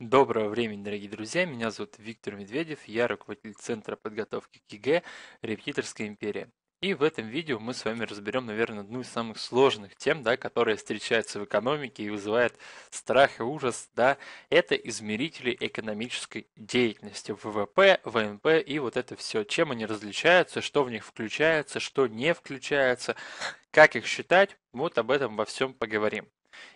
Доброго времени, дорогие друзья! Меня зовут Виктор Медведев, я руководитель Центра подготовки к ЕГЭ «Репетиторская империя». И в этом видео мы с вами разберем, наверное, одну из самых сложных тем, да, которая встречается в экономике и вызывает страх и ужас, да, это измерители экономической деятельности, ВВП, ВНП и вот это все, чем они различаются, что в них включается, что не включается, как их считать, вот об этом во всем поговорим.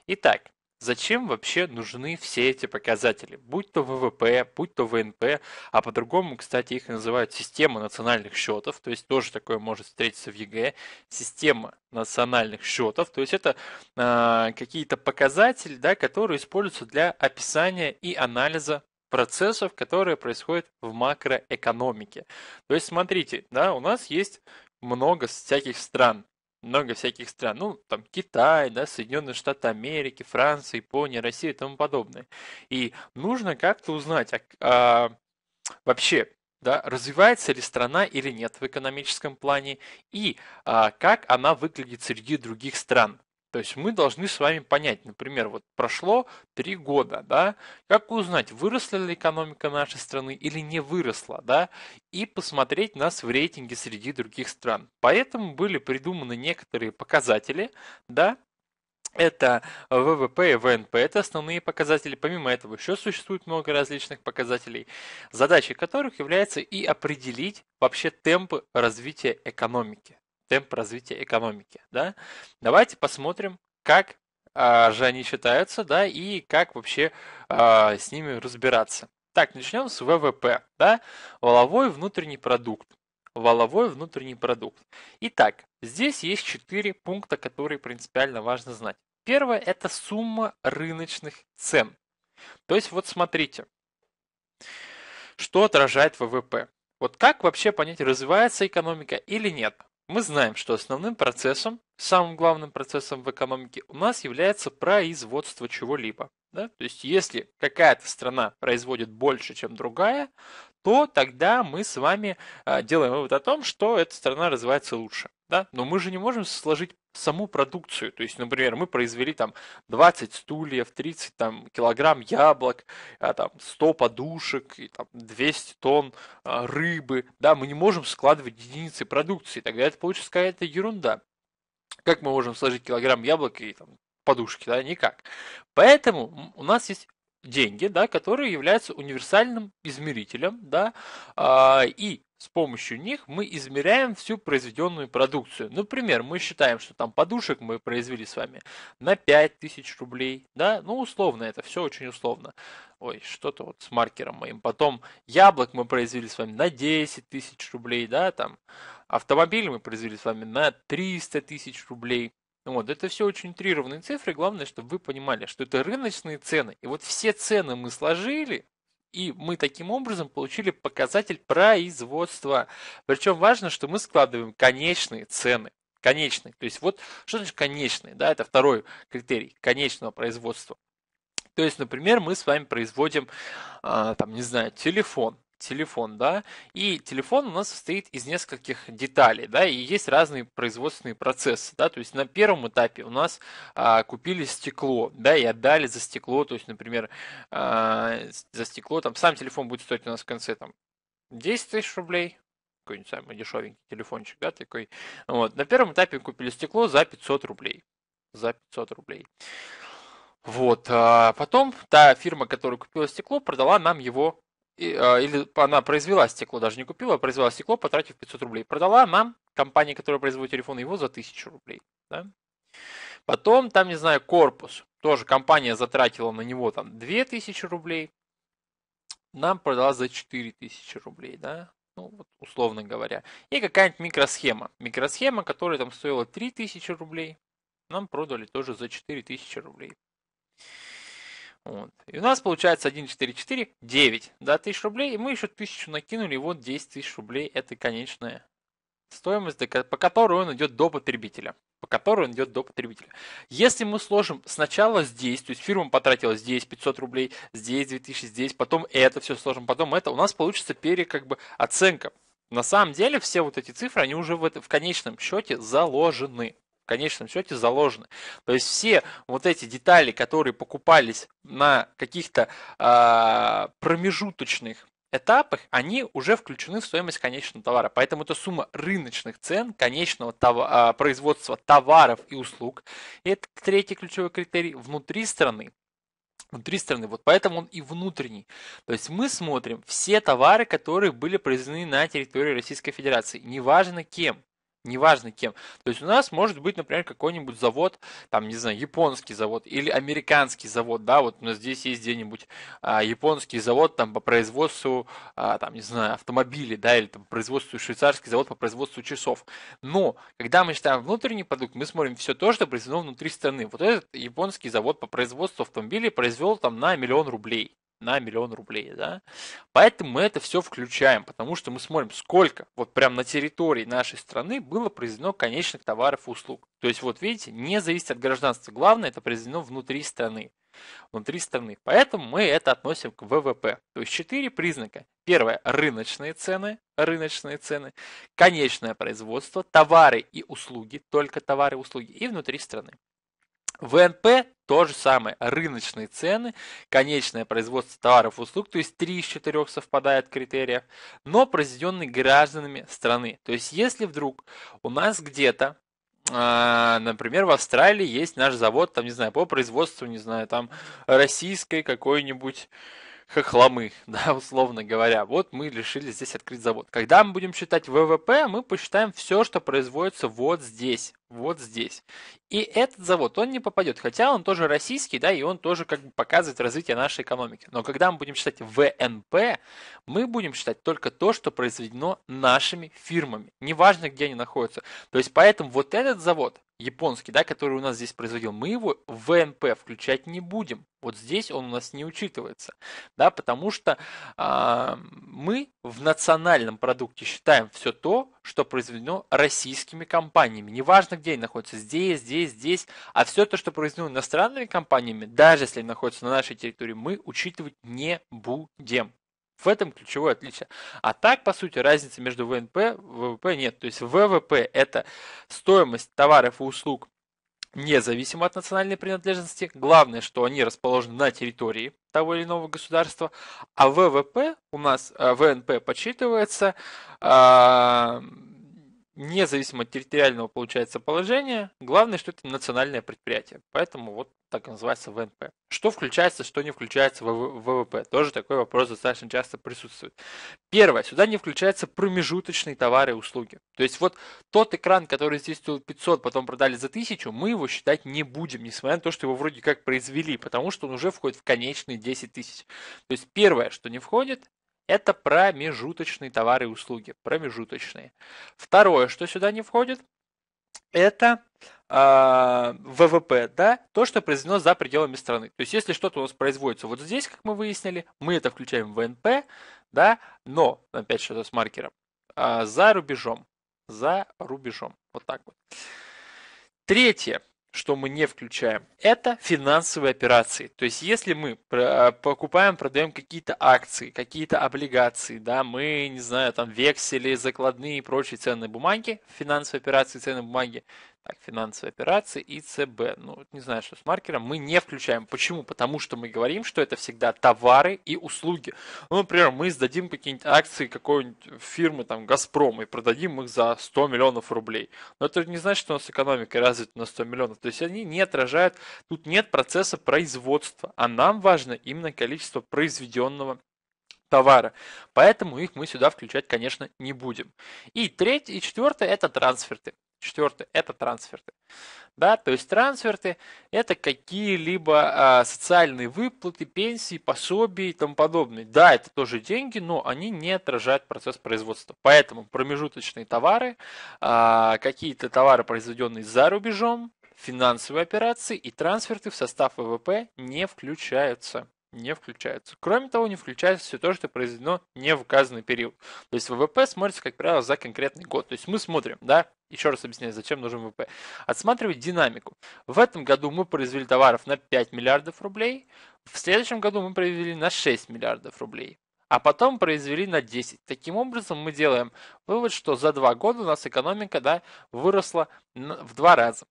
Итак, Зачем вообще нужны все эти показатели? Будь то ВВП, будь то ВНП, а по-другому, кстати, их называют система национальных счетов, то есть тоже такое может встретиться в ЕГЭ, система национальных счетов, то есть это э, какие-то показатели, да, которые используются для описания и анализа процессов, которые происходят в макроэкономике. То есть смотрите, да, у нас есть много всяких стран, много всяких стран, ну, там, Китай, да, Соединенные Штаты Америки, Франция, Япония, Россия и тому подобное. И нужно как-то узнать, а, а, вообще, да, развивается ли страна или нет в экономическом плане, и а, как она выглядит среди других стран. То есть мы должны с вами понять, например, вот прошло три года, да, как узнать, выросла ли экономика нашей страны или не выросла, да, и посмотреть нас в рейтинге среди других стран. Поэтому были придуманы некоторые показатели, да, это ВВП и ВНП, это основные показатели. Помимо этого еще существует много различных показателей, задачей которых является и определить вообще темпы развития экономики темп развития экономики. Да? Давайте посмотрим, как а, же они считаются, да, и как вообще а, с ними разбираться. Так, начнем с ВВП, да, валовой внутренний продукт. Валовой внутренний продукт. Итак, здесь есть четыре пункта, которые принципиально важно знать. Первое – это сумма рыночных цен. То есть вот смотрите, что отражает ВВП. Вот как вообще понять, развивается экономика или нет? Мы знаем, что основным процессом, самым главным процессом в экономике у нас является производство чего-либо. Да? То есть если какая-то страна производит больше, чем другая, то тогда мы с вами а, делаем вывод о том, что эта страна развивается лучше. Да? Но мы же не можем сложить саму продукцию. То есть, например, мы произвели там 20 стульев, 30 там, килограмм яблок, а, там, 100 подушек, и, там, 200 тонн а, рыбы. Да, мы не можем складывать единицы продукции, тогда это получится какая-то ерунда. Как мы можем сложить килограмм яблок и там, подушки? Да, никак. Поэтому у нас есть деньги, да, которые являются универсальным измерителем, да, а, и с помощью них мы измеряем всю произведенную продукцию. Например, мы считаем, что там подушек мы произвели с вами на 5000 рублей. Да? Ну, условно, это все очень условно. Ой, что-то вот с маркером моим. Потом яблок мы произвели с вами на 10 тысяч рублей. Да? Там автомобиль мы произвели с вами на 300 тысяч рублей. Вот, это все очень утрированные цифры, главное, чтобы вы понимали, что это рыночные цены. И вот все цены мы сложили, и мы таким образом получили показатель производства. Причем важно, что мы складываем конечные цены. Конечные. То есть вот что значит конечные? Да, это второй критерий конечного производства. То есть, например, мы с вами производим, а, там, не знаю, телефон телефон, да, и телефон у нас состоит из нескольких деталей, да, и есть разные производственные процессы, да, то есть на первом этапе у нас а, купили стекло, да, и отдали за стекло, то есть, например, а, за стекло, там, сам телефон будет стоить у нас в конце, там, 10 тысяч рублей, какой-нибудь самый дешевенький телефончик, да, такой, вот, на первом этапе купили стекло за 500 рублей, за 500 рублей. Вот, а потом та фирма, которая купила стекло, продала нам его и, а, или она произвела стекло, даже не купила, а произвела стекло, потратив 500 рублей. Продала нам, компании, которая производит телефон, его за 1000 рублей. Да? Потом там, не знаю, корпус. Тоже компания затратила на него там 2000 рублей. Нам продала за 4000 рублей, да? Ну, вот, условно говоря. И какая-нибудь микросхема. Микросхема, которая там стоила 3000 рублей, нам продали тоже за 4000 рублей. Вот. И у нас получается 1,44, 9, да, тысяч рублей, и мы еще тысячу накинули, и вот 10 тысяч рублей это конечная стоимость, по которой он идет до потребителя. По которой он идет до потребителя. Если мы сложим сначала здесь, то есть фирма потратила здесь 500 рублей, здесь 2000, здесь, потом это все сложим, потом это, у нас получится пере, как бы, оценка. На самом деле все вот эти цифры, они уже в, это, в конечном счете заложены в конечном счете заложены. То есть все вот эти детали, которые покупались на каких-то э, промежуточных этапах, они уже включены в стоимость конечного товара. Поэтому это сумма рыночных цен конечного товара, производства товаров и услуг. И это третий ключевой критерий внутри страны. Внутри страны, вот поэтому он и внутренний. То есть мы смотрим все товары, которые были произведены на территории Российской Федерации, неважно кем, неважно кем. То есть у нас может быть, например, какой-нибудь завод, там, не знаю, японский завод или американский завод, да, вот у нас здесь есть где-нибудь а, японский завод там по производству, а, там, не знаю, автомобилей, да, или там, по производству швейцарский завод по производству часов. Но когда мы считаем внутренний продукт, мы смотрим все то, что произведено внутри страны. Вот этот японский завод по производству автомобилей произвел там на миллион рублей на миллион рублей, да. Поэтому мы это все включаем, потому что мы смотрим, сколько вот прям на территории нашей страны было произведено конечных товаров и услуг. То есть вот видите, не зависит от гражданства, главное это произведено внутри страны внутри страны. Поэтому мы это относим к ВВП. То есть четыре признака. Первое – рыночные цены, рыночные цены, конечное производство, товары и услуги, только товары и услуги, и внутри страны. ВНП то же самое, рыночные цены, конечное производство товаров и услуг, то есть 3 из 4 совпадает в но произведенные гражданами страны. То есть если вдруг у нас где-то а, например, в Австралии есть наш завод, там, не знаю, по производству, не знаю, там, российской какой-нибудь хохломы, да, условно говоря. Вот мы решили здесь открыть завод. Когда мы будем считать ВВП, мы посчитаем все, что производится вот здесь, вот здесь. И этот завод, он не попадет, хотя он тоже российский, да, и он тоже как бы показывает развитие нашей экономики. Но когда мы будем считать ВНП, мы будем считать только то, что произведено нашими фирмами, неважно, где они находятся. То есть поэтому вот этот завод, японский, да, который у нас здесь производил, мы его в ВНП включать не будем. Вот здесь он у нас не учитывается, да, потому что а, мы в национальном продукте считаем все то, что произведено российскими компаниями. Неважно, где они находятся, здесь, здесь, здесь, а все то, что произведено иностранными компаниями, даже если они находятся на нашей территории, мы учитывать не будем. В этом ключевое отличие. А так, по сути, разницы между ВНП и ВВП нет. То есть ВВП – это стоимость товаров и услуг независимо от национальной принадлежности, главное, что они расположены на территории того или иного государства, а ВВП у нас, э, ВНП подсчитывается а, независимо от территориального получается положения, главное, что это национальное предприятие. Поэтому вот так и называется ВНП. Что включается, что не включается в ВВП? Тоже такой вопрос достаточно часто присутствует. Первое. Сюда не включаются промежуточные товары и услуги. То есть вот тот экран, который здесь стоил 500, потом продали за 1000, мы его считать не будем, несмотря на то, что его вроде как произвели, потому что он уже входит в конечные 10 тысяч. То есть первое, что не входит, это промежуточные товары и услуги, промежуточные. Второе, что сюда не входит, это а, э, ВВП, да, то, что произведено за пределами страны. То есть, если что-то у нас производится вот здесь, как мы выяснили, мы это включаем в НП, да, но, опять что-то с маркером, э, за рубежом, за рубежом, вот так вот. Третье, что мы не включаем, это финансовые операции. То есть, если мы а, покупаем, продаем какие-то акции, какие-то облигации, да, мы, не знаю, там вексели, закладные и прочие ценные бумаги, финансовые операции, ценные бумаги, так, финансовые операции и ЦБ. Ну, не знаю, что с маркером. Мы не включаем. Почему? Потому что мы говорим, что это всегда товары и услуги. Ну, например, мы сдадим какие-нибудь акции какой-нибудь фирмы, там, Газпром, и продадим их за 100 миллионов рублей. Но это не значит, что у нас экономика развита на 100 миллионов. То есть они не отражают, тут нет процесса производства. А нам важно именно количество произведенного товара. Поэтому их мы сюда включать, конечно, не будем. И третье и четвертое это трансферты. Четвертое – это трансферты. Да, то есть трансферты – это какие-либо а, социальные выплаты, пенсии, пособия и тому подобное. Да, это тоже деньги, но они не отражают процесс производства. Поэтому промежуточные товары, а, какие-то товары, произведенные за рубежом, финансовые операции и трансферты в состав ВВП не включаются не включаются. Кроме того, не включается все то, что произведено не в указанный период. То есть ВВП смотрится, как правило, за конкретный год. То есть мы смотрим, да, еще раз объясняю, зачем нужен ВВП. Отсматривать динамику. В этом году мы произвели товаров на 5 миллиардов рублей, в следующем году мы произвели на 6 миллиардов рублей а потом произвели на 10. Таким образом, мы делаем вывод, что за два года у нас экономика да, выросла в два раза.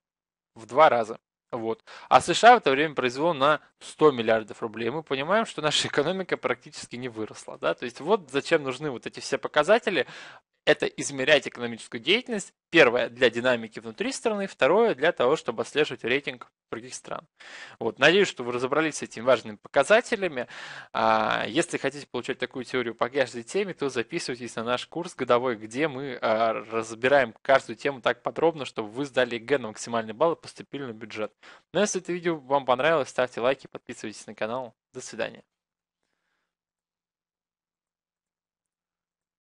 В два раза. Вот. А США в это время произвело на 100 миллиардов рублей. Мы понимаем, что наша экономика практически не выросла. Да? То есть вот зачем нужны вот эти все показатели это измерять экономическую деятельность. Первое, для динамики внутри страны. Второе, для того, чтобы отслеживать рейтинг других стран. Вот, надеюсь, что вы разобрались с этими важными показателями. А, если хотите получать такую теорию по каждой теме, то записывайтесь на наш курс годовой, где мы а, разбираем каждую тему так подробно, чтобы вы сдали ЕГЭ на максимальный балл и поступили на бюджет. Но ну, а если это видео вам понравилось, ставьте лайки, подписывайтесь на канал. До свидания.